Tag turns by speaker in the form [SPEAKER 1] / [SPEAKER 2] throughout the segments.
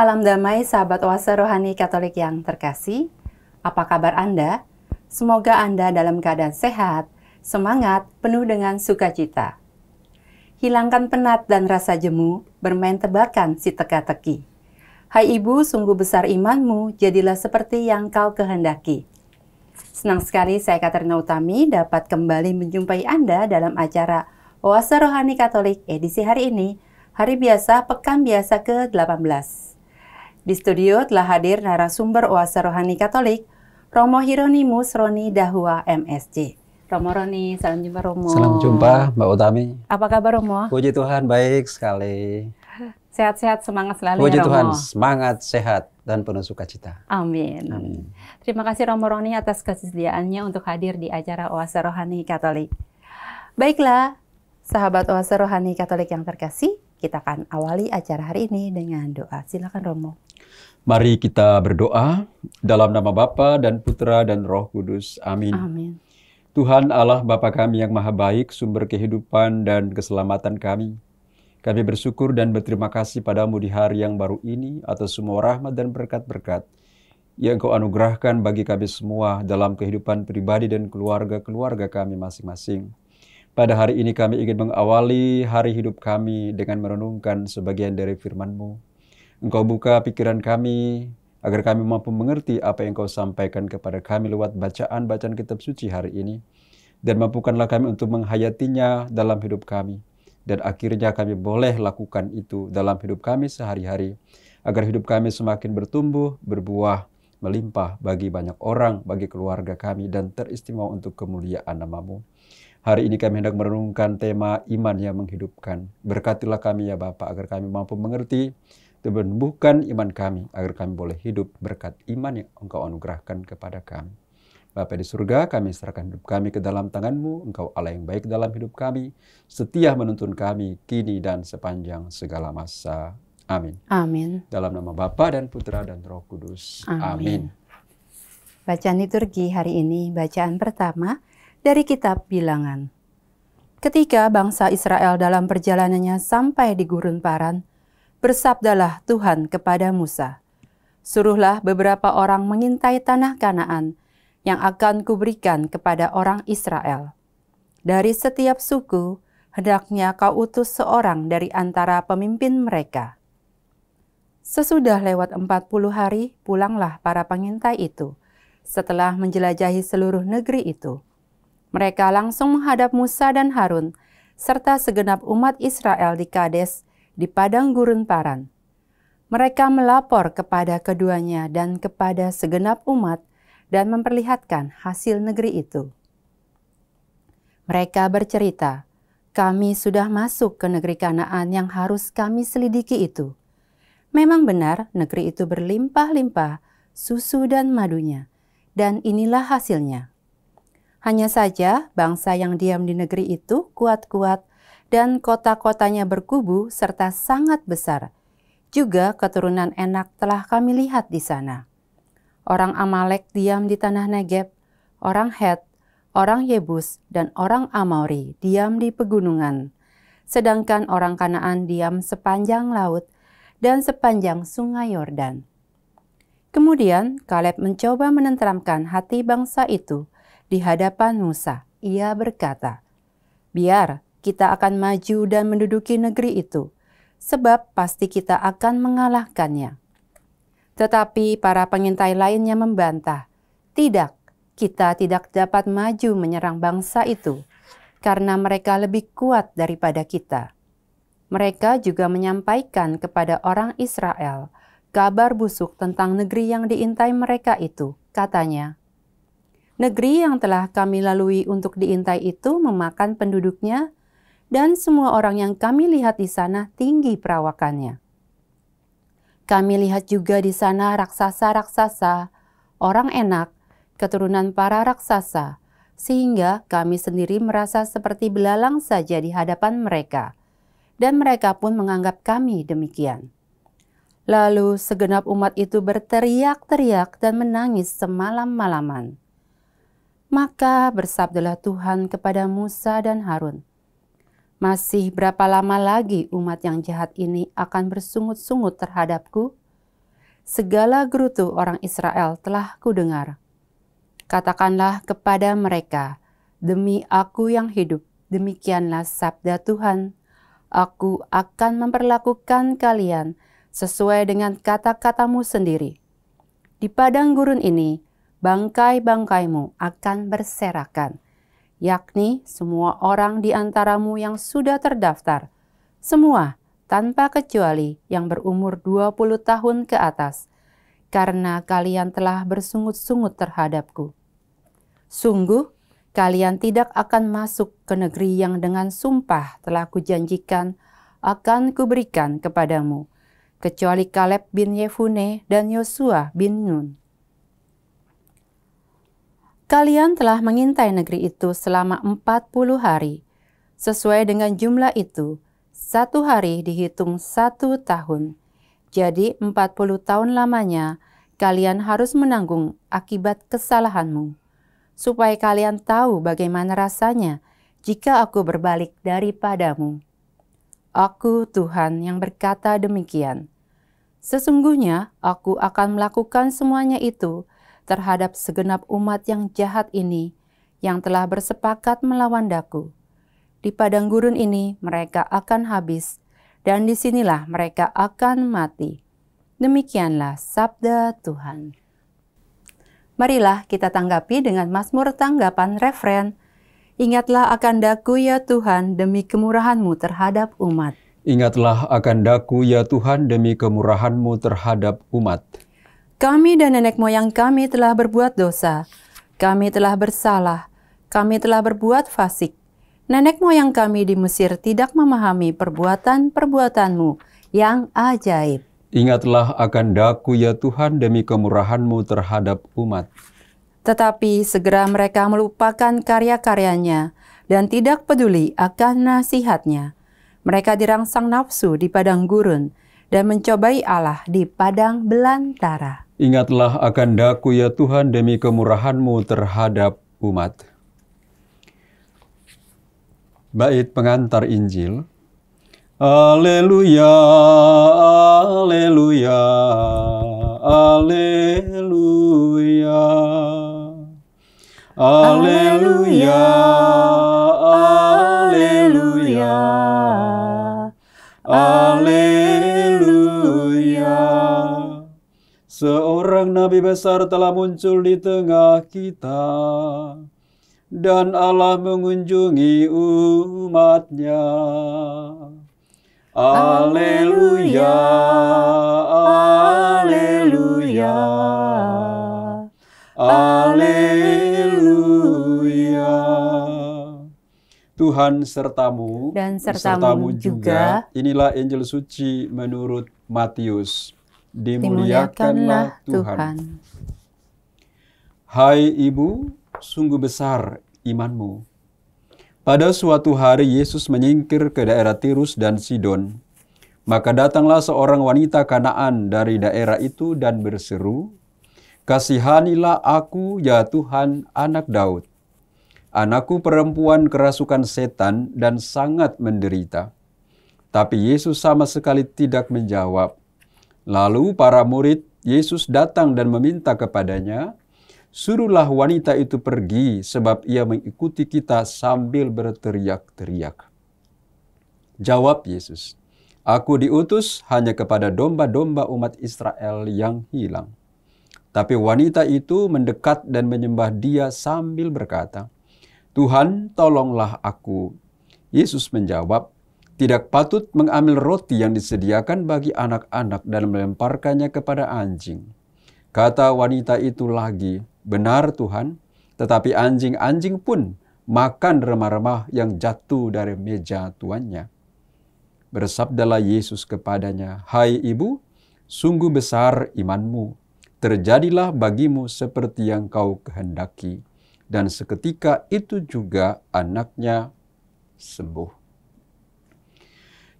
[SPEAKER 1] Salam damai sahabat oase rohani Katolik yang terkasih. Apa kabar Anda? Semoga Anda dalam keadaan sehat, semangat, penuh dengan sukacita. Hilangkan penat dan rasa jemu, bermain tebakan si teka-teki. Hai Ibu, sungguh besar imanmu, jadilah seperti yang kau kehendaki. Senang sekali saya Katerina Utami dapat kembali menjumpai Anda dalam acara Oase Rohani Katolik edisi hari ini, hari biasa, pekan biasa ke-18. Di studio telah hadir narasumber Oase Rohani Katolik, Romo Hieronymus Roni Dahua MSC. Romo Roni, salam jumpa Romo. Salam
[SPEAKER 2] jumpa Mbak Utami.
[SPEAKER 1] Apa kabar Romo?
[SPEAKER 2] Puji Tuhan, baik sekali.
[SPEAKER 1] Sehat-sehat, semangat selalu ya, Puji ya Romo. Tuhan,
[SPEAKER 2] semangat, sehat, dan penuh sukacita.
[SPEAKER 1] Amin. Amin. Terima kasih Romo Roni atas kesediaannya untuk hadir di acara Oase Rohani Katolik. Baiklah, sahabat Oase Rohani Katolik yang terkasih, kita akan awali acara hari ini dengan doa. Silakan Romo.
[SPEAKER 2] Mari kita berdoa dalam nama Bapa dan Putra dan Roh Kudus. Amin. Amin. Tuhan Allah Bapa kami yang maha baik, sumber kehidupan dan keselamatan kami. Kami bersyukur dan berterima kasih padamu di hari yang baru ini atau semua rahmat dan berkat-berkat yang kau anugerahkan bagi kami semua dalam kehidupan pribadi dan keluarga-keluarga kami masing-masing. Pada hari ini kami ingin mengawali hari hidup kami dengan merenungkan sebagian dari firman-Mu. Engkau buka pikiran kami, agar kami mampu mengerti apa yang kau sampaikan kepada kami lewat bacaan-bacaan kitab suci hari ini. Dan mampukanlah kami untuk menghayatinya dalam hidup kami. Dan akhirnya kami boleh lakukan itu dalam hidup kami sehari-hari. Agar hidup kami semakin bertumbuh, berbuah, melimpah bagi banyak orang, bagi keluarga kami, dan teristimewa untuk kemuliaan namamu. Hari ini kami hendak merenungkan tema iman yang menghidupkan. Berkatilah kami ya Bapa agar kami mampu mengerti Tumbuhkan iman kami agar kami boleh hidup berkat iman yang Engkau anugerahkan kepada kami. Bapa di surga, kami serahkan hidup kami ke dalam tanganmu. Engkau Allah yang baik dalam hidup kami. Setia menuntun kami kini dan sepanjang segala masa. Amin. Amin. Dalam nama Bapa dan Putra dan Roh Kudus. Amin. Amin.
[SPEAKER 1] Bacaan liturgi hari ini, bacaan pertama dari kitab Bilangan. Ketika bangsa Israel dalam perjalanannya sampai di Gurun Paran, bersabdalah Tuhan kepada Musa, Suruhlah beberapa orang mengintai tanah Kanaan yang akan kuberikan kepada orang Israel. Dari setiap suku, hendaknya kau utus seorang dari antara pemimpin mereka. Sesudah lewat empat puluh hari, pulanglah para pengintai itu setelah menjelajahi seluruh negeri itu. Mereka langsung menghadap Musa dan Harun, serta segenap umat Israel di Kades, di padang gurun Paran. Mereka melapor kepada keduanya dan kepada segenap umat dan memperlihatkan hasil negeri itu. Mereka bercerita, "Kami sudah masuk ke negeri Kanaan yang harus kami selidiki itu." Memang benar, negeri itu berlimpah-limpah susu dan madunya, dan inilah hasilnya. Hanya saja, bangsa yang diam di negeri itu kuat-kuat dan kota-kotanya berkubu serta sangat besar. Juga keturunan Enak telah kami lihat di sana. Orang Amalek diam di tanah Negeb, orang Het, orang Yebus, dan orang Amori diam di pegunungan. Sedangkan orang Kanaan diam sepanjang laut dan sepanjang sungai Yordan. Kemudian Kaleb mencoba menenteramkan hati bangsa itu di hadapan Musa. Ia berkata, "Biar kita akan maju dan menduduki negeri itu, sebab pasti kita akan mengalahkannya. Tetapi para pengintai lainnya membantah, "Tidak, kita tidak dapat maju menyerang bangsa itu karena mereka lebih kuat daripada kita." Mereka juga menyampaikan kepada orang Israel kabar busuk tentang negeri yang diintai mereka itu, katanya. Negeri yang telah kami lalui untuk diintai itu memakan penduduknya dan semua orang yang kami lihat di sana tinggi perawakannya. Kami lihat juga di sana raksasa-raksasa, orang enak, keturunan para raksasa, sehingga kami sendiri merasa seperti belalang saja di hadapan mereka, dan mereka pun menganggap kami demikian. Lalu segenap umat itu berteriak-teriak dan menangis semalam-malaman. Maka bersabdalah Tuhan kepada Musa dan Harun, masih berapa lama lagi umat yang jahat ini akan bersungut-sungut terhadapku? Segala gerutu orang Israel telah kudengar. Katakanlah kepada mereka, demi aku yang hidup, demikianlah sabda Tuhan. Aku akan memperlakukan kalian sesuai dengan kata-katamu sendiri. Di padang gurun ini, bangkai-bangkaimu akan berserakan.' yakni semua orang di antaramu yang sudah terdaftar, semua tanpa kecuali yang berumur 20 tahun ke atas, karena kalian telah bersungut-sungut terhadapku. Sungguh, kalian tidak akan masuk ke negeri yang dengan sumpah telah kujanjikan akan kuberikan kepadamu, kecuali Kaleb bin Yefune dan Yosua bin Nun. Kalian telah mengintai negeri itu selama empat puluh hari. Sesuai dengan jumlah itu, satu hari dihitung satu tahun. Jadi empat puluh tahun lamanya, kalian harus menanggung akibat kesalahanmu. Supaya kalian tahu bagaimana rasanya jika aku berbalik daripadamu. Aku Tuhan yang berkata demikian. Sesungguhnya aku akan melakukan semuanya itu terhadap segenap umat yang jahat ini yang telah bersepakat melawan daku. Di padang gurun ini mereka akan habis dan disinilah mereka akan mati. Demikianlah sabda Tuhan. Marilah kita tanggapi dengan Mazmur tanggapan referen. Ingatlah akan daku ya Tuhan demi kemurahanmu terhadap umat.
[SPEAKER 2] Ingatlah akan daku ya Tuhan demi kemurahanmu terhadap umat.
[SPEAKER 1] Kami dan nenek moyang kami telah berbuat dosa, kami telah bersalah, kami telah berbuat fasik. Nenek moyang kami di Mesir tidak memahami perbuatan-perbuatanmu yang ajaib.
[SPEAKER 2] Ingatlah akan daku ya Tuhan demi kemurahanmu terhadap umat.
[SPEAKER 1] Tetapi segera mereka melupakan karya-karyanya dan tidak peduli akan nasihatnya. Mereka dirangsang nafsu di padang gurun dan mencobai Allah di padang belantara.
[SPEAKER 2] Ingatlah akan daku ya Tuhan demi kemurahanmu terhadap umat. Bait pengantar Injil. Aleluya, aleluya, aleluya. Aleluya, aleluya. Aleluya. Seorang nabi besar telah muncul di tengah kita, dan Allah mengunjungi umatnya. Aleluya, aleluya, aleluya. Tuhan sertamu
[SPEAKER 1] dan sertamu, sertamu juga. juga.
[SPEAKER 2] Inilah Injil suci menurut Matius dimuliakanlah Tuhan. Hai ibu, sungguh besar imanmu. Pada suatu hari Yesus menyingkir ke daerah Tirus dan Sidon. Maka datanglah seorang wanita Kanaan dari daerah itu dan berseru, Kasihanilah aku, ya Tuhan, anak Daud. Anakku perempuan kerasukan setan dan sangat menderita. Tapi Yesus sama sekali tidak menjawab. Lalu para murid Yesus datang dan meminta kepadanya, Suruhlah wanita itu pergi sebab ia mengikuti kita sambil berteriak-teriak. Jawab Yesus, Aku diutus hanya kepada domba-domba umat Israel yang hilang. Tapi wanita itu mendekat dan menyembah dia sambil berkata, Tuhan tolonglah aku. Yesus menjawab, tidak patut mengambil roti yang disediakan bagi anak-anak dan melemparkannya kepada anjing. Kata wanita itu lagi, benar Tuhan, tetapi anjing-anjing pun makan remah-remah yang jatuh dari meja tuannya. Bersabdalah Yesus kepadanya, Hai ibu, sungguh besar imanmu, terjadilah bagimu seperti yang kau kehendaki. Dan seketika itu juga anaknya sembuh.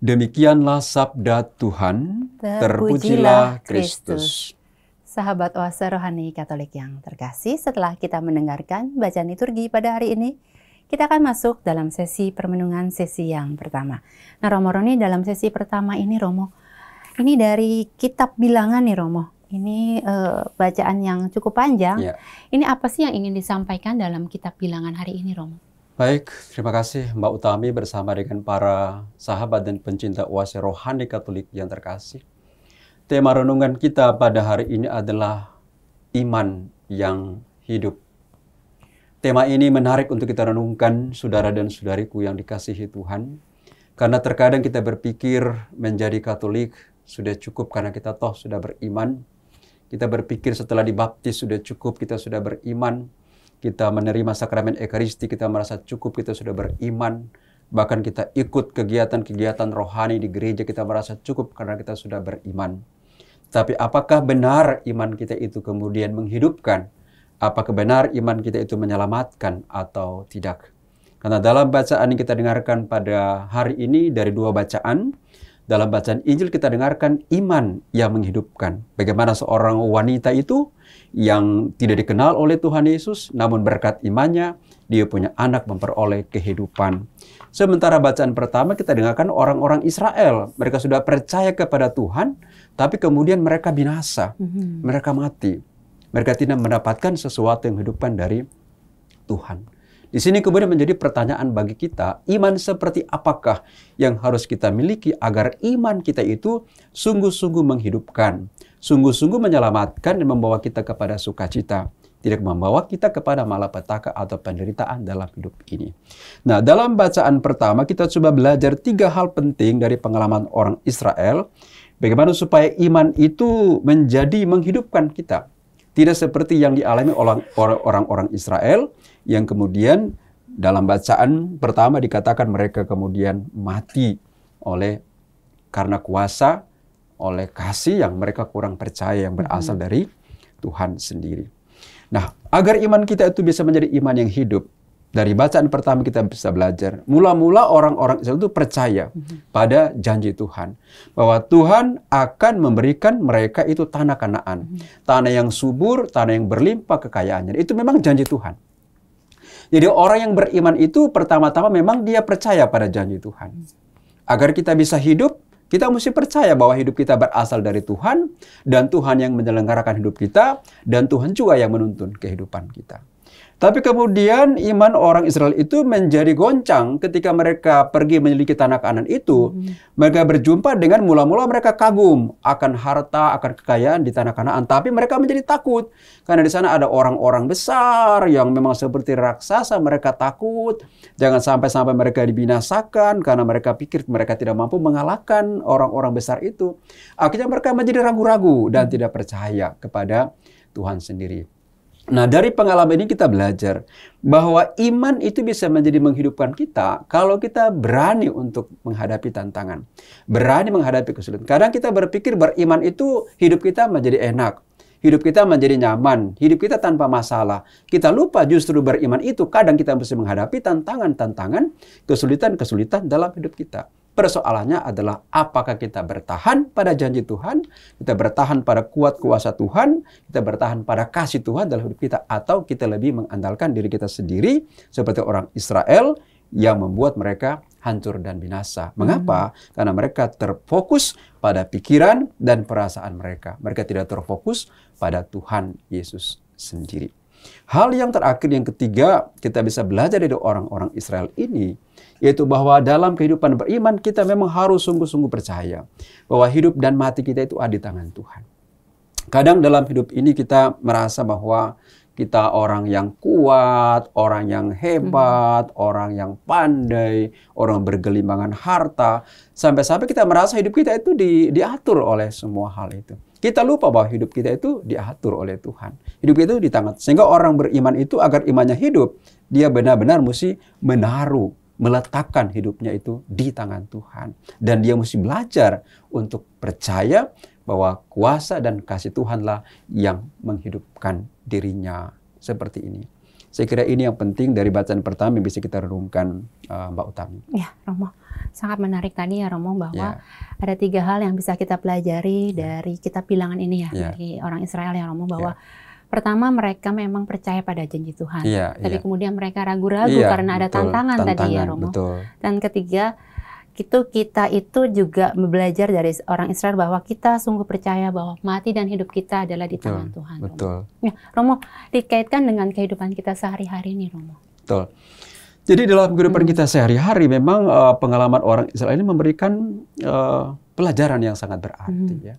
[SPEAKER 2] Demikianlah sabda Tuhan, terpujilah Kristus.
[SPEAKER 1] Sahabat Oase Rohani Katolik yang terkasih, setelah kita mendengarkan bacaan liturgi pada hari ini, kita akan masuk dalam sesi permenungan sesi yang pertama. Nah Romo Roni dalam sesi pertama ini Romo, ini dari kitab bilangan nih Romo. Ini uh, bacaan yang cukup panjang. Ya. Ini apa sih yang ingin disampaikan dalam kitab bilangan hari ini Romo?
[SPEAKER 2] Baik, terima kasih Mbak Utami bersama dengan para sahabat dan pencinta uasi rohani Katolik yang terkasih. Tema renungan kita pada hari ini adalah iman yang hidup. Tema ini menarik untuk kita renungkan, saudara dan saudariku yang dikasihi Tuhan. Karena terkadang kita berpikir menjadi Katolik sudah cukup karena kita toh sudah beriman. Kita berpikir setelah dibaptis sudah cukup, kita sudah beriman kita menerima sakramen Ekaristi, kita merasa cukup, kita sudah beriman, bahkan kita ikut kegiatan-kegiatan rohani di gereja, kita merasa cukup karena kita sudah beriman. Tapi apakah benar iman kita itu kemudian menghidupkan? Apakah benar iman kita itu menyelamatkan atau tidak? Karena dalam bacaan yang kita dengarkan pada hari ini dari dua bacaan, dalam bacaan Injil kita dengarkan iman yang menghidupkan. Bagaimana seorang wanita itu yang tidak dikenal oleh Tuhan Yesus, namun berkat imannya, dia punya anak memperoleh kehidupan. Sementara bacaan pertama kita dengarkan orang-orang Israel. Mereka sudah percaya kepada Tuhan, tapi kemudian mereka binasa. Mm-hmm. Mereka mati. Mereka tidak mendapatkan sesuatu yang hidupkan dari Tuhan. Di sini kemudian menjadi pertanyaan bagi kita, iman seperti apakah yang harus kita miliki agar iman kita itu sungguh-sungguh menghidupkan, sungguh-sungguh menyelamatkan dan membawa kita kepada sukacita, tidak membawa kita kepada malapetaka atau penderitaan dalam hidup ini. Nah, dalam bacaan pertama kita coba belajar tiga hal penting dari pengalaman orang Israel, bagaimana supaya iman itu menjadi menghidupkan kita tidak seperti yang dialami orang-orang Israel yang kemudian dalam bacaan pertama dikatakan mereka kemudian mati oleh karena kuasa, oleh kasih yang mereka kurang percaya yang berasal hmm. dari Tuhan sendiri. Nah, agar iman kita itu bisa menjadi iman yang hidup, dari bacaan pertama kita bisa belajar. Mula-mula orang-orang Israel itu percaya pada janji Tuhan. Bahwa Tuhan akan memberikan mereka itu tanah kanaan. Tanah yang subur, tanah yang berlimpah kekayaannya. Itu memang janji Tuhan. Jadi orang yang beriman itu pertama-tama memang dia percaya pada janji Tuhan. Agar kita bisa hidup, kita mesti percaya bahwa hidup kita berasal dari Tuhan, dan Tuhan yang menyelenggarakan hidup kita, dan Tuhan juga yang menuntun kehidupan kita. Tapi kemudian iman orang Israel itu menjadi goncang ketika mereka pergi menyelidiki tanah kanan itu. Hmm. Mereka berjumpa dengan mula-mula mereka kagum akan harta, akan kekayaan di tanah kanan. Tapi mereka menjadi takut. Karena di sana ada orang-orang besar yang memang seperti raksasa. Mereka takut. Jangan sampai-sampai mereka dibinasakan. Karena mereka pikir mereka tidak mampu mengalahkan orang-orang besar itu. Akhirnya mereka menjadi ragu-ragu dan hmm. tidak percaya kepada Tuhan sendiri. Nah, dari pengalaman ini kita belajar bahwa iman itu bisa menjadi menghidupkan kita kalau kita berani untuk menghadapi tantangan, berani menghadapi kesulitan. Kadang kita berpikir beriman itu hidup kita menjadi enak, hidup kita menjadi nyaman, hidup kita tanpa masalah. Kita lupa justru beriman itu kadang kita mesti menghadapi tantangan-tantangan, kesulitan-kesulitan dalam hidup kita. Persoalannya adalah apakah kita bertahan pada janji Tuhan, kita bertahan pada kuat kuasa Tuhan, kita bertahan pada kasih Tuhan dalam hidup kita atau kita lebih mengandalkan diri kita sendiri seperti orang Israel yang membuat mereka hancur dan binasa. Mengapa? Hmm. Karena mereka terfokus pada pikiran dan perasaan mereka. Mereka tidak terfokus pada Tuhan Yesus sendiri. Hal yang terakhir yang ketiga kita bisa belajar dari orang-orang Israel ini yaitu bahwa dalam kehidupan beriman kita memang harus sungguh-sungguh percaya bahwa hidup dan mati kita itu ada di tangan Tuhan. Kadang dalam hidup ini kita merasa bahwa kita orang yang kuat, orang yang hebat, hmm. orang yang pandai, orang bergelimbangan harta, sampai-sampai kita merasa hidup kita itu di, diatur oleh semua hal itu. Kita lupa bahwa hidup kita itu diatur oleh Tuhan. Hidup kita itu di tangan. Sehingga orang beriman itu agar imannya hidup, dia benar-benar mesti menaruh meletakkan hidupnya itu di tangan Tuhan. Dan dia mesti belajar untuk percaya bahwa kuasa dan kasih Tuhanlah yang menghidupkan dirinya seperti ini. Saya kira ini yang penting dari bacaan pertama yang bisa kita renungkan uh, Mbak Utami. Ya,
[SPEAKER 1] Romo. Sangat menarik tadi ya Romo bahwa ya. ada tiga hal yang bisa kita pelajari ya. dari kitab bilangan ini ya, ya. dari orang Israel ya Romo bahwa ya pertama mereka memang percaya pada janji Tuhan. Iya, Tapi iya. kemudian mereka ragu-ragu iya, karena betul, ada tantangan, tantangan tadi ya Romo. Betul. Dan ketiga, itu kita itu juga belajar dari orang Israel bahwa kita sungguh percaya bahwa mati dan hidup kita adalah di betul, tangan
[SPEAKER 2] Tuhan. Betul. Romo.
[SPEAKER 1] Ya, Romo dikaitkan dengan kehidupan kita sehari-hari nih Romo.
[SPEAKER 2] Betul. Jadi dalam kehidupan hmm. kita sehari-hari memang uh, pengalaman orang Israel ini memberikan uh, pelajaran yang sangat berarti hmm. ya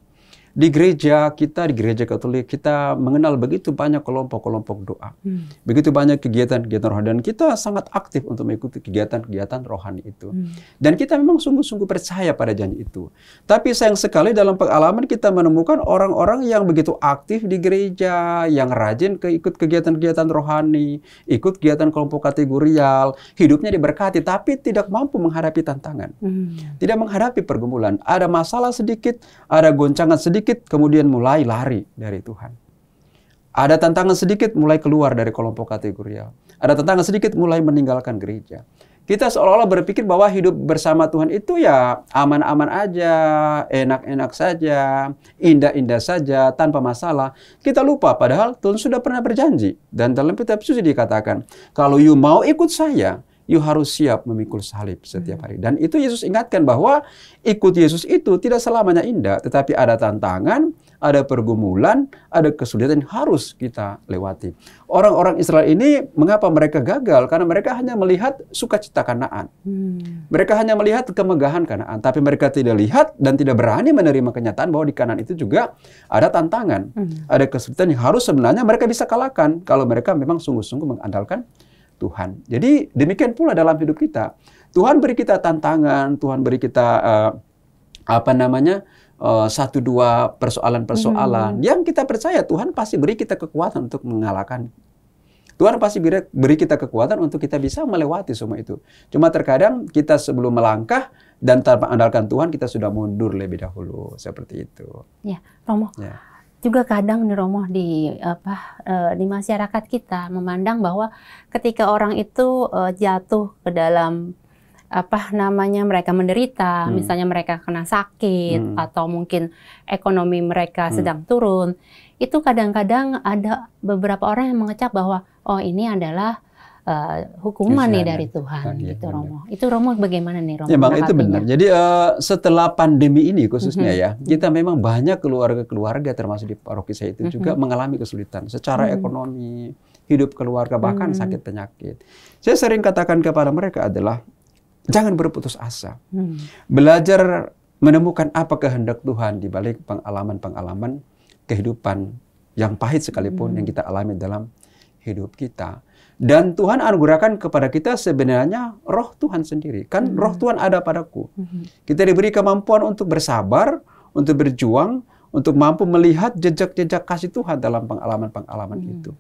[SPEAKER 2] di gereja kita, di gereja Katolik, kita mengenal begitu banyak kelompok-kelompok doa. Hmm. Begitu banyak kegiatan-kegiatan rohani. Dan kita sangat aktif untuk mengikuti kegiatan-kegiatan rohani itu. Hmm. Dan kita memang sungguh-sungguh percaya pada janji itu. Tapi sayang sekali dalam pengalaman kita menemukan orang-orang yang begitu aktif di gereja, yang rajin ke ikut kegiatan-kegiatan rohani, ikut kegiatan kelompok kategorial, hidupnya diberkati, tapi tidak mampu menghadapi tantangan. Hmm. Tidak menghadapi pergumulan. Ada masalah sedikit, ada goncangan sedikit, sedikit kemudian mulai lari dari Tuhan. Ada tantangan sedikit mulai keluar dari kelompok kategorial. Ada tantangan sedikit mulai meninggalkan gereja. Kita seolah-olah berpikir bahwa hidup bersama Tuhan itu ya aman-aman aja, enak-enak saja, indah-indah saja, tanpa masalah. Kita lupa padahal Tuhan sudah pernah berjanji. Dan dalam kitab suci dikatakan, kalau you mau ikut saya, you harus siap memikul salib setiap hmm. hari. Dan itu Yesus ingatkan bahwa ikut Yesus itu tidak selamanya indah, tetapi ada tantangan, ada pergumulan, ada kesulitan yang harus kita lewati. Orang-orang Israel ini mengapa mereka gagal? Karena mereka hanya melihat sukacita Kanaan. Hmm. Mereka hanya melihat kemegahan Kanaan, tapi mereka tidak lihat dan tidak berani menerima kenyataan bahwa di kanan itu juga ada tantangan, hmm. ada kesulitan yang harus sebenarnya mereka bisa kalahkan kalau mereka memang sungguh-sungguh mengandalkan Tuhan. Jadi demikian pula dalam hidup kita. Tuhan beri kita tantangan, Tuhan beri kita uh, apa namanya uh, satu dua persoalan-persoalan hmm. yang kita percaya Tuhan pasti beri kita kekuatan untuk mengalahkan. Tuhan pasti beri, beri kita kekuatan untuk kita bisa melewati semua itu. Cuma terkadang kita sebelum melangkah dan tanpa andalkan Tuhan kita sudah mundur lebih dahulu seperti itu.
[SPEAKER 1] Ya, Romo. Ya juga kadang nih di apa eh, di masyarakat kita memandang bahwa ketika orang itu eh, jatuh ke dalam apa namanya mereka menderita, hmm. misalnya mereka kena sakit hmm. atau mungkin ekonomi mereka hmm. sedang turun, itu kadang-kadang ada beberapa orang yang mengecap bahwa oh ini adalah uh, hukuman nih dari ya. Tuhan nah, gitu iya. Romo. Itu Romo bagaimana
[SPEAKER 2] nih Romo? Ya, bang, itu benar. Jadi uh, setelah pandemi ini khususnya mm -hmm. ya, kita memang banyak keluarga-keluarga termasuk di paroki saya itu mm -hmm. juga mengalami kesulitan secara mm -hmm. ekonomi, hidup keluarga bahkan mm -hmm. sakit penyakit. Saya sering katakan kepada mereka adalah jangan berputus asa. Mm -hmm. Belajar menemukan apa kehendak Tuhan di balik pengalaman-pengalaman kehidupan yang pahit sekalipun hmm. yang kita alami dalam hidup kita. Dan Tuhan anugerahkan kepada kita sebenarnya roh Tuhan sendiri. Kan hmm. roh Tuhan ada padaku. Hmm. Kita diberi kemampuan untuk bersabar, untuk berjuang, untuk mampu melihat jejak-jejak kasih Tuhan dalam pengalaman-pengalaman hmm. itu.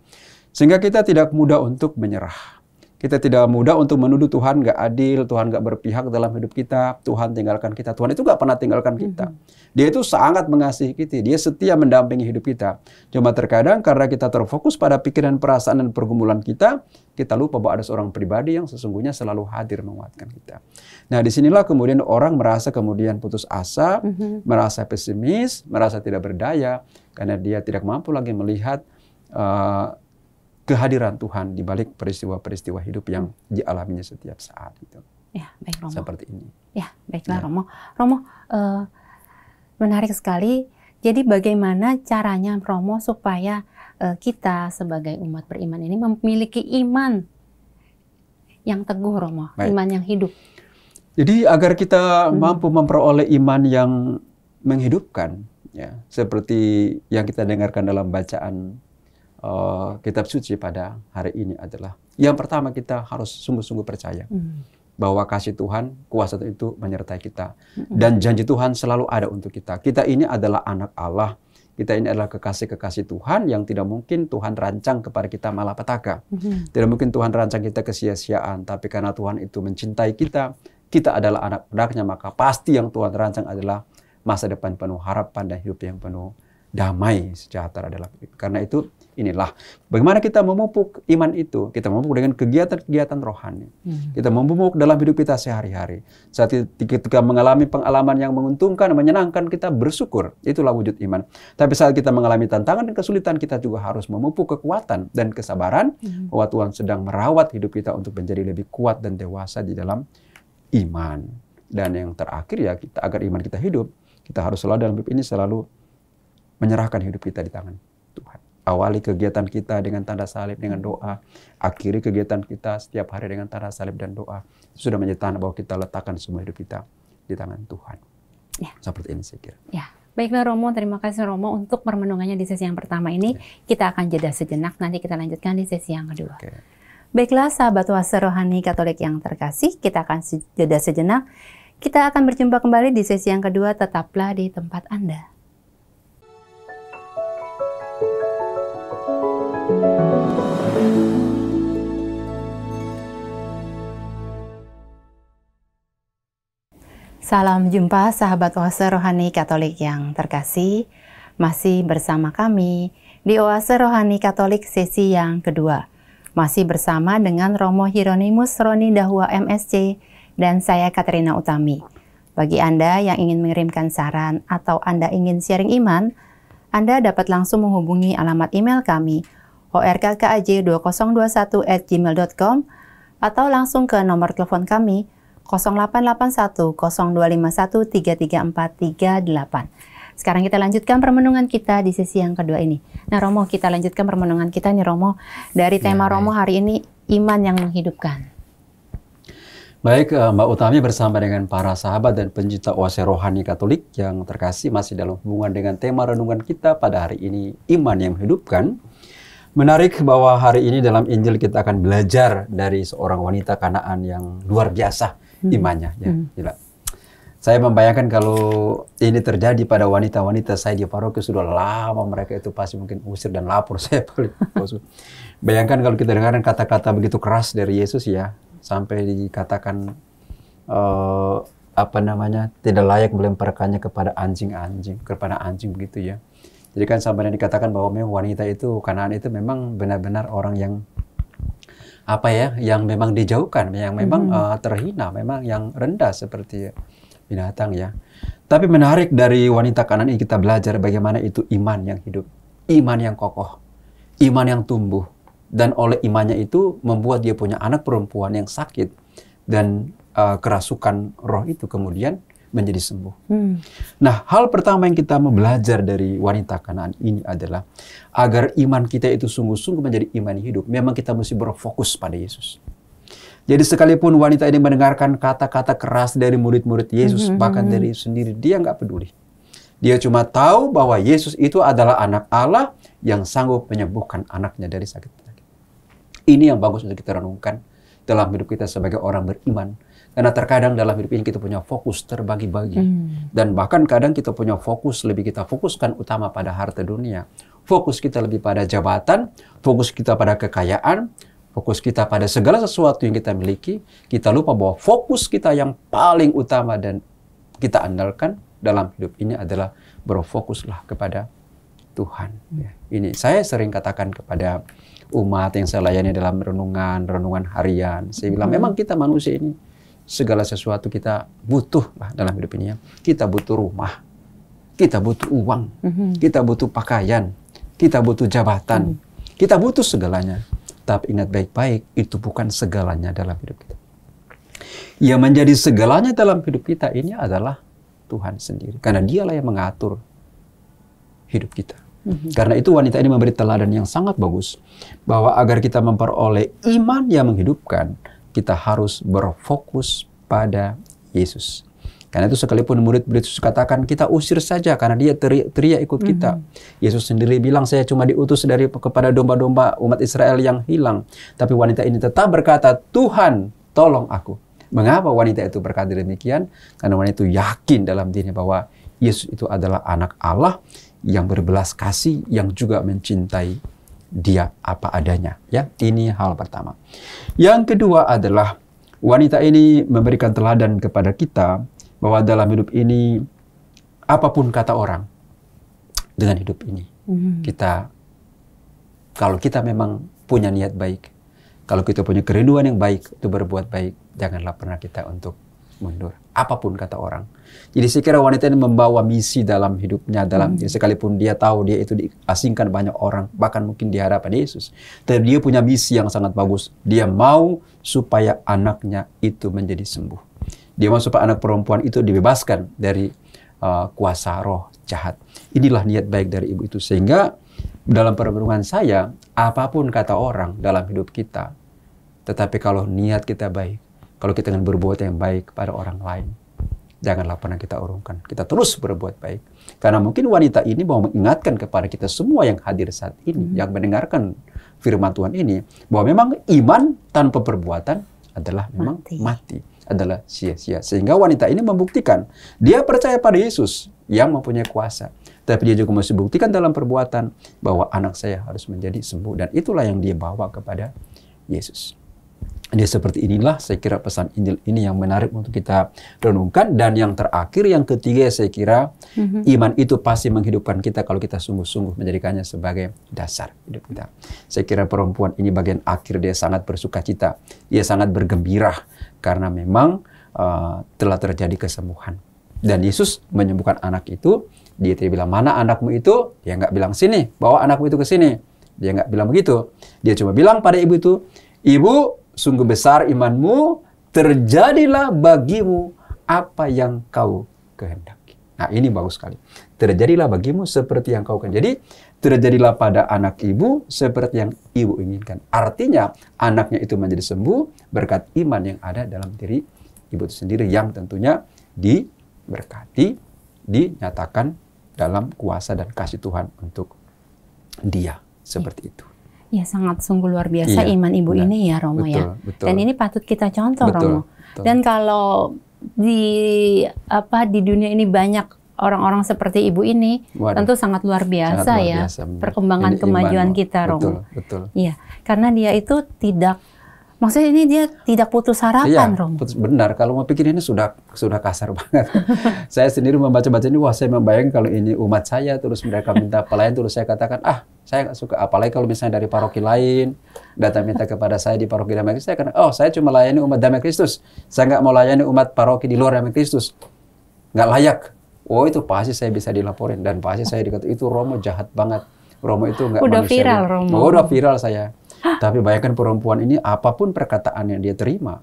[SPEAKER 2] Sehingga kita tidak mudah untuk menyerah. Kita tidak mudah untuk menuduh Tuhan nggak adil, Tuhan nggak berpihak dalam hidup kita, Tuhan tinggalkan kita. Tuhan itu nggak pernah tinggalkan kita. Mhm. Dia itu sangat mengasihi kita, dia setia mendampingi hidup kita. Cuma terkadang karena kita terfokus pada pikiran, perasaan, dan pergumulan kita, kita lupa bahwa ada seorang pribadi yang sesungguhnya selalu hadir menguatkan kita. Nah disinilah kemudian orang merasa kemudian putus asa, mm-hmm. merasa pesimis, merasa tidak berdaya, karena dia tidak mampu lagi melihat uh, kehadiran Tuhan di balik peristiwa-peristiwa hidup yang hmm. dialaminya setiap saat itu.
[SPEAKER 1] Ya, baik Romo. Seperti ini. Ya, baiklah ya. Romo. Romo, uh, menarik sekali. Jadi bagaimana caranya Romo supaya uh, kita sebagai umat beriman ini memiliki iman yang teguh Romo, baik. iman yang hidup.
[SPEAKER 2] Jadi agar kita hmm. mampu memperoleh iman yang menghidupkan, ya seperti yang kita dengarkan dalam bacaan Eh, kitab suci pada hari ini adalah yang pertama kita harus sungguh-sungguh percaya hmm. bahwa kasih Tuhan, kuasa itu menyertai kita hmm. dan janji Tuhan selalu ada untuk kita. Kita ini adalah anak Allah. Kita ini adalah kekasih-kekasih Tuhan yang tidak mungkin Tuhan rancang kepada kita malapetaka. Hmm. Tidak mungkin Tuhan rancang kita kesia-siaan, tapi karena Tuhan itu mencintai kita, kita adalah anak-anaknya, maka pasti yang Tuhan rancang adalah masa depan penuh harapan dan hidup yang penuh damai sejahtera adalah Karena itu inilah. Bagaimana kita memupuk iman itu? Kita memupuk dengan kegiatan-kegiatan rohani. Hmm. Kita memupuk dalam hidup kita sehari-hari. Saat kita mengalami pengalaman yang menguntungkan, menyenangkan, kita bersyukur. Itulah wujud iman. Tapi saat kita mengalami tantangan dan kesulitan, kita juga harus memupuk kekuatan dan kesabaran hmm. bahwa Tuhan sedang merawat hidup kita untuk menjadi lebih kuat dan dewasa di dalam iman. Dan yang terakhir ya kita agar iman kita hidup, kita harus selalu dalam hidup ini selalu menyerahkan hidup kita di tangan Awali kegiatan kita dengan tanda salib, dengan doa. Akhiri kegiatan kita setiap hari dengan tanda salib dan doa. sudah menjadi tanda bahwa kita letakkan semua hidup kita di tangan Tuhan. Ya. Seperti ini saya kira. Ya.
[SPEAKER 1] Baiklah Romo, terima kasih Romo untuk permenungannya di sesi yang pertama ini. Ya. Kita akan jeda sejenak, nanti kita lanjutkan di sesi yang kedua. Okay. Baiklah sahabat wasa rohani katolik yang terkasih, kita akan jeda sejenak. Kita akan berjumpa kembali di sesi yang kedua, tetaplah di tempat Anda. Salam jumpa sahabat Oase Rohani Katolik yang terkasih. Masih bersama kami di Oase Rohani Katolik sesi yang kedua. Masih bersama dengan Romo Hieronymus Roni Dahua MSC dan saya Katrina Utami. Bagi Anda yang ingin mengirimkan saran atau Anda ingin sharing iman, Anda dapat langsung menghubungi alamat email kami orkkaj2021@gmail.com atau langsung ke nomor telepon kami 0881 0251 33438. Sekarang kita lanjutkan permenungan kita di sesi yang kedua ini. Nah Romo, kita lanjutkan permenungan kita nih Romo. Dari ya, tema ya, Romo hari ini, iman yang menghidupkan.
[SPEAKER 2] Baik, eh, Mbak Utami bersama dengan para sahabat dan pencinta oase rohani Katolik yang terkasih masih dalam hubungan dengan tema renungan kita pada hari ini, iman yang menghidupkan. Menarik bahwa hari ini dalam Injil kita akan belajar dari seorang wanita kanaan yang luar biasa Hmm. imannya ya hmm. saya membayangkan kalau ini terjadi pada wanita-wanita saya di paroki sudah lama mereka itu pasti mungkin usir dan lapor saya paling bayangkan kalau kita dengarkan kata-kata begitu keras dari Yesus ya sampai dikatakan uh, apa namanya tidak layak melemparkannya kepada anjing-anjing kepada anjing begitu ya jadi kan sampai dikatakan bahwa memang wanita itu kanaan itu memang benar-benar orang yang apa ya yang memang dijauhkan, yang memang hmm. uh, terhina, memang yang rendah seperti binatang ya. Tapi menarik dari wanita kanan ini kita belajar bagaimana itu iman yang hidup, iman yang kokoh, iman yang tumbuh dan oleh imannya itu membuat dia punya anak perempuan yang sakit dan uh, kerasukan roh itu kemudian menjadi sembuh. Hmm. Nah, hal pertama yang kita belajar dari wanita kanan ini adalah agar iman kita itu sungguh-sungguh menjadi iman hidup, memang kita mesti berfokus pada Yesus. Jadi sekalipun wanita ini mendengarkan kata-kata keras dari murid-murid Yesus, -hmm. hmm bahkan hmm, dari Yesus hmm. sendiri, dia nggak peduli. Dia cuma tahu bahwa Yesus itu adalah anak Allah yang sanggup menyembuhkan anaknya dari sakit Ini yang bagus untuk kita renungkan dalam hidup kita sebagai orang beriman karena terkadang dalam hidup ini kita punya fokus terbagi-bagi. Hmm. Dan bahkan kadang kita punya fokus lebih kita fokuskan utama pada harta dunia. Fokus kita lebih pada jabatan, fokus kita pada kekayaan, fokus kita pada segala sesuatu yang kita miliki. Kita lupa bahwa fokus kita yang paling utama dan kita andalkan dalam hidup ini adalah berfokuslah kepada Tuhan. Ya. Ini saya sering katakan kepada umat yang saya layani dalam renungan, renungan harian. Saya bilang, memang hmm. kita manusia ini segala sesuatu kita butuh lah dalam hidup ini ya. Kita butuh rumah, kita butuh uang, mm-hmm. kita butuh pakaian, kita butuh jabatan, mm-hmm. kita butuh segalanya. Tapi ingat baik-baik, itu bukan segalanya dalam hidup kita. Yang menjadi segalanya dalam hidup kita ini adalah Tuhan sendiri, karena Dialah yang mengatur hidup kita. Mm-hmm. Karena itu wanita ini memberi teladan yang sangat bagus bahwa agar kita memperoleh iman yang menghidupkan, kita harus berfokus pada Yesus. Karena itu sekalipun murid-murid Yesus katakan kita usir saja karena dia teriak-teriak ikut kita. Mm-hmm. Yesus sendiri bilang saya cuma diutus dari kepada domba-domba umat Israel yang hilang. Tapi wanita ini tetap berkata, "Tuhan, tolong aku." Mengapa wanita itu berkata demikian? Karena wanita itu yakin dalam dirinya bahwa Yesus itu adalah anak Allah yang berbelas kasih yang juga mencintai dia apa adanya. Ya, ini hal pertama. Yang kedua adalah wanita ini memberikan teladan kepada kita bahwa dalam hidup ini apapun kata orang dengan hidup ini mm-hmm. kita kalau kita memang punya niat baik, kalau kita punya kerinduan yang baik itu berbuat baik, janganlah pernah kita untuk mundur. Apapun kata orang. Jadi saya kira wanita ini membawa misi dalam hidupnya, dalam hmm. sekalipun dia tahu dia itu diasingkan banyak orang, bahkan mungkin di hadapan Yesus. Tapi dia punya misi yang sangat bagus. Dia mau supaya anaknya itu menjadi sembuh. Dia mau supaya anak perempuan itu dibebaskan dari uh, kuasa roh jahat. Inilah niat baik dari ibu itu. Sehingga dalam perenungan saya, apapun kata orang dalam hidup kita, tetapi kalau niat kita baik, kalau kita ingin berbuat yang baik kepada orang lain, janganlah pernah kita urungkan. Kita terus berbuat baik. Karena mungkin wanita ini mau mengingatkan kepada kita semua yang hadir saat ini, hmm. yang mendengarkan firman Tuhan ini, bahwa memang iman tanpa perbuatan adalah memang mati. mati adalah sia-sia. Sehingga wanita ini membuktikan dia percaya pada Yesus yang mempunyai kuasa. Tapi dia juga mesti buktikan dalam perbuatan bahwa anak saya harus menjadi sembuh dan itulah yang dia bawa kepada Yesus. Dia seperti inilah saya kira pesan Injil ini yang menarik untuk kita renungkan dan yang terakhir yang ketiga saya kira mm-hmm. iman itu pasti menghidupkan kita kalau kita sungguh-sungguh menjadikannya sebagai dasar hidup kita. Saya kira perempuan ini bagian akhir dia sangat bersuka cita, dia sangat bergembira karena memang uh, telah terjadi kesembuhan dan Yesus menyembuhkan anak itu. Dia tidak bilang mana anakmu itu, dia nggak bilang sini, bawa anakmu itu ke sini. Dia nggak bilang begitu. Dia cuma bilang pada ibu itu, ibu sungguh besar imanmu, terjadilah bagimu apa yang kau kehendaki. Nah, ini bagus sekali. Terjadilah bagimu seperti yang kau kehendaki. Jadi, terjadilah pada anak ibu seperti yang ibu inginkan. Artinya, anaknya itu menjadi sembuh berkat iman yang ada dalam diri ibu itu sendiri yang tentunya diberkati, dinyatakan dalam kuasa dan kasih Tuhan untuk dia. Seperti itu.
[SPEAKER 1] Ya sangat sungguh luar biasa iya, iman ibu benar. ini ya Romo ya. betul, ya. Betul. Dan ini patut kita contoh betul, Romo. Betul. Dan kalau di apa di dunia ini banyak orang-orang seperti ibu ini Waduh, tentu sangat luar biasa sangat luar biasa, ya biasa, perkembangan ini kemajuan iman, kita Romo.
[SPEAKER 2] Betul, betul. Iya,
[SPEAKER 1] karena dia itu tidak Maksudnya ini dia tidak putus harapan, iya, Romo.
[SPEAKER 2] Putus, benar. Kalau mau pikir ini sudah sudah kasar banget. saya sendiri membaca-baca ini, wah saya membayangkan kalau ini umat saya, terus mereka minta apa terus saya katakan, ah saya nggak suka. Apalagi kalau misalnya dari paroki lain, datang minta kepada saya di paroki damai Kristus, saya katakan, oh saya cuma layani umat damai Kristus. Saya nggak mau layani umat paroki di luar damai Kristus. Nggak layak. Oh itu pasti saya bisa dilaporin. Dan pasti saya dikata, itu Romo jahat banget. Romo itu nggak Udah viral Romo. Oh, udah viral saya tapi bayangkan perempuan ini apapun perkataan yang dia terima,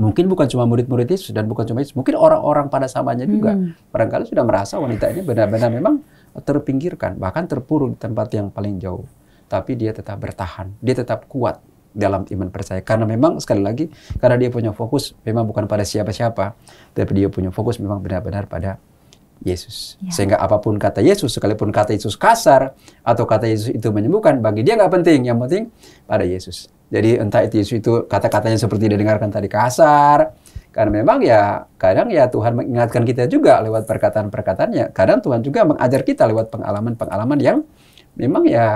[SPEAKER 2] mungkin bukan cuma murid-murid Yesus dan bukan cuma Yesus, mungkin orang-orang pada samanya juga hmm. barangkali sudah merasa wanita ini benar-benar memang terpinggirkan, bahkan terpuruk di tempat yang paling jauh. Tapi dia tetap bertahan, dia tetap kuat dalam iman percaya. Karena memang sekali lagi, karena dia punya fokus memang bukan pada siapa-siapa, tapi dia punya fokus memang benar-benar pada Yesus. Ya. Sehingga apapun kata Yesus, sekalipun kata Yesus kasar atau kata Yesus itu menyembuhkan, bagi dia nggak penting. Yang penting pada Yesus. Jadi entah itu Yesus itu kata-katanya seperti didengarkan tadi kasar, karena memang ya kadang ya Tuhan mengingatkan kita juga lewat perkataan-perkataannya. Kadang Tuhan juga mengajar kita lewat pengalaman-pengalaman yang memang ya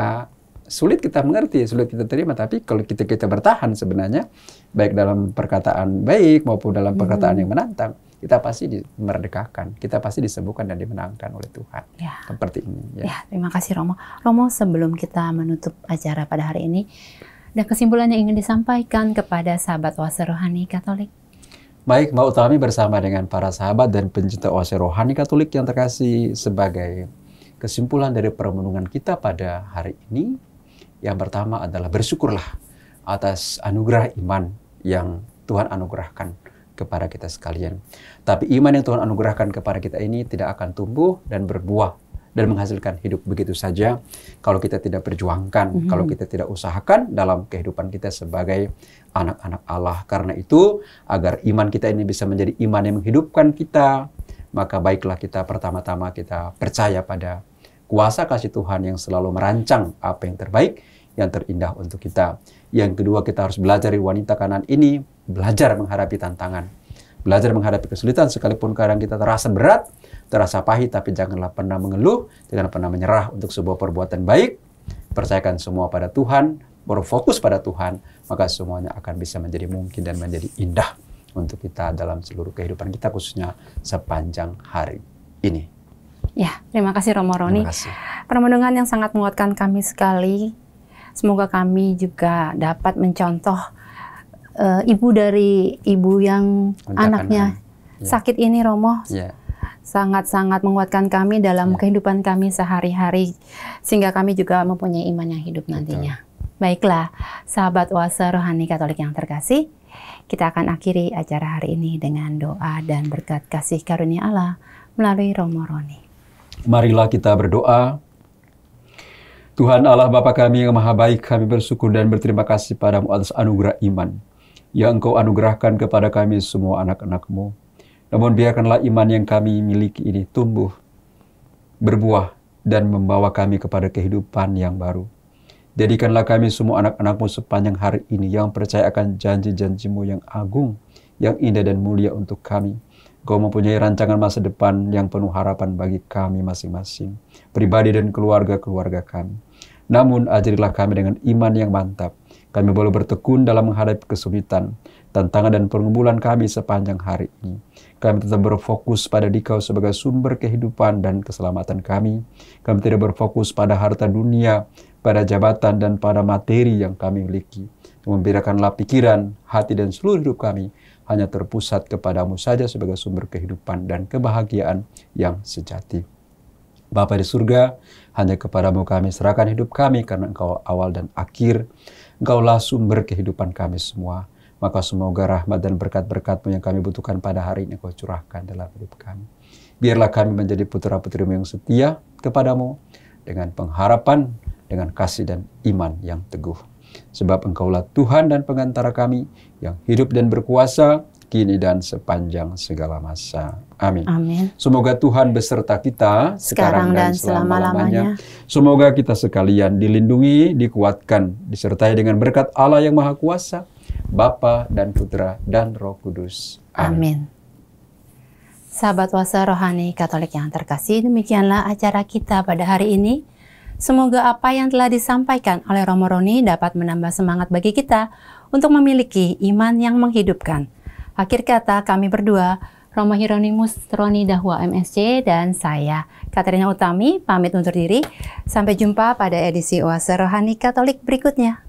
[SPEAKER 2] sulit kita mengerti, sulit kita terima. Tapi kalau kita kita bertahan sebenarnya baik dalam perkataan baik maupun dalam perkataan hmm. yang menantang, kita pasti dimerdekakan, kita pasti disembuhkan dan dimenangkan oleh Tuhan. Ya. Seperti ini. Ya. ya,
[SPEAKER 1] terima kasih Romo. Romo, sebelum kita menutup acara pada hari ini, ada kesimpulan yang ingin disampaikan kepada sahabat wasa rohani Katolik?
[SPEAKER 2] Baik, Mbak Utami bersama dengan para sahabat dan pencinta wasa rohani Katolik yang terkasih sebagai kesimpulan dari perenungan kita pada hari ini, yang pertama adalah bersyukurlah atas anugerah iman yang Tuhan anugerahkan kepada kita sekalian. Tapi iman yang Tuhan anugerahkan kepada kita ini tidak akan tumbuh dan berbuah dan menghasilkan hidup begitu saja kalau kita tidak perjuangkan, mm -hmm. kalau kita tidak usahakan dalam kehidupan kita sebagai anak-anak Allah. Karena itu, agar iman kita ini bisa menjadi iman yang menghidupkan kita, maka baiklah kita pertama-tama kita percaya pada kuasa kasih Tuhan yang selalu merancang apa yang terbaik, yang terindah untuk kita. Yang kedua, kita harus belajar dari wanita kanan ini belajar menghadapi tantangan. Belajar menghadapi kesulitan sekalipun kadang kita terasa berat, terasa pahit, tapi janganlah pernah mengeluh, jangan pernah menyerah untuk sebuah perbuatan baik. Percayakan semua pada Tuhan, berfokus pada Tuhan, maka semuanya akan bisa menjadi mungkin dan menjadi indah untuk kita dalam seluruh kehidupan kita, khususnya sepanjang hari ini.
[SPEAKER 1] Ya, terima kasih Romo Roni. Permenungan yang sangat menguatkan kami sekali. Semoga kami juga dapat mencontoh uh, ibu dari ibu yang anaknya ya. sakit ini Romo ya. sangat-sangat yeah. menguatkan kami dalam yeah. kehidupan kami sehari-hari sehingga kami juga mempunyai iman yang hidup Betul. nantinya. Baiklah, sahabat wasa rohani Katolik yang terkasih, kita akan akhiri acara hari ini dengan doa dan berkat kasih karunia Allah melalui Romo Roni.
[SPEAKER 2] Marilah kita berdoa. Tuhan Allah Bapa kami yang Maha Baik, kami bersyukur dan berterima kasih padamu atas anugerah iman yang Engkau anugerahkan kepada kami semua anak anakmu Namun biarkanlah iman yang kami miliki ini tumbuh, berbuah, dan membawa kami kepada kehidupan yang baru. Jadikanlah kami semua anak-anakmu sepanjang hari ini yang percaya akan janji-janjimu yang agung, yang indah dan mulia untuk kami. Kau mempunyai rancangan masa depan yang penuh harapan bagi kami masing-masing, pribadi dan keluarga-keluarga kami. Namun ajarilah kami dengan iman yang mantap, kami boleh bertekun dalam menghadapi kesulitan, tantangan dan pergumulan kami sepanjang hari ini. Kami tetap berfokus pada Dikau sebagai sumber kehidupan dan keselamatan kami. Kami tidak berfokus pada harta dunia, pada jabatan dan pada materi yang kami miliki. Membirakanlah pikiran, hati dan seluruh hidup kami hanya terpusat kepadamu saja sebagai sumber kehidupan dan kebahagiaan yang sejati. Bapa di surga, hanya kepadamu kami serahkan hidup kami karena engkau awal dan akhir. Engkaulah sumber kehidupan kami semua. Maka semoga rahmat dan berkat berkat yang kami butuhkan pada hari ini Kau curahkan dalam hidup kami. Biarlah kami menjadi putra-putrimu yang setia kepadamu dengan pengharapan, dengan kasih dan iman yang teguh. Sebab Engkaulah Tuhan dan pengantara kami yang hidup dan berkuasa kini dan sepanjang segala masa. Amin. Amin. Semoga Tuhan beserta kita sekarang, sekarang dan, selama-lamanya. Semoga kita sekalian dilindungi, dikuatkan, disertai dengan berkat Allah yang Maha Kuasa, Bapa dan Putra dan Roh Kudus. Amin. Amin.
[SPEAKER 1] Sahabat Wasa Rohani Katolik yang terkasih, demikianlah acara kita pada hari ini. Semoga apa yang telah disampaikan oleh Romo Roni dapat menambah semangat bagi kita untuk memiliki iman yang menghidupkan. Akhir kata kami berdua, Romo Hieronymus Roni Dahua MSC dan saya, Katerina Utami, pamit undur diri. Sampai jumpa pada edisi Oase Rohani Katolik berikutnya.